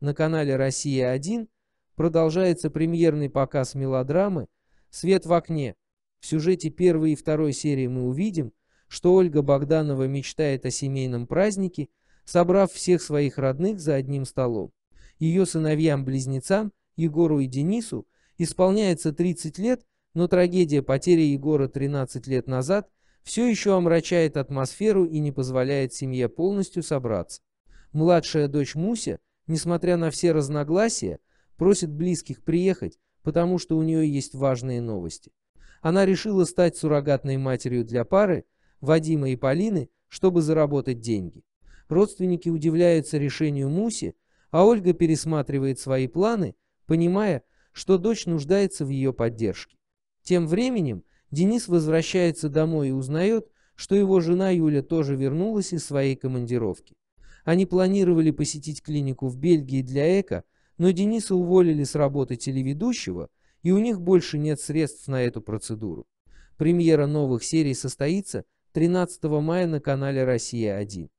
На канале «Россия-1» продолжается премьерный показ мелодрамы «Свет в окне». В сюжете первой и второй серии мы увидим, что Ольга Богданова мечтает о семейном празднике, собрав всех своих родных за одним столом. Ее сыновьям-близнецам, Егору и Денису, исполняется 30 лет, но трагедия потери Егора 13 лет назад все еще омрачает атмосферу и не позволяет семье полностью собраться. Младшая дочь Муся – несмотря на все разногласия, просит близких приехать, потому что у нее есть важные новости. Она решила стать суррогатной матерью для пары, Вадима и Полины, чтобы заработать деньги. Родственники удивляются решению Муси, а Ольга пересматривает свои планы, понимая, что дочь нуждается в ее поддержке. Тем временем Денис возвращается домой и узнает, что его жена Юля тоже вернулась из своей командировки. Они планировали посетить клинику в Бельгии для ЭКО, но Дениса уволили с работы телеведущего, и у них больше нет средств на эту процедуру. Премьера новых серий состоится 13 мая на канале «Россия-1».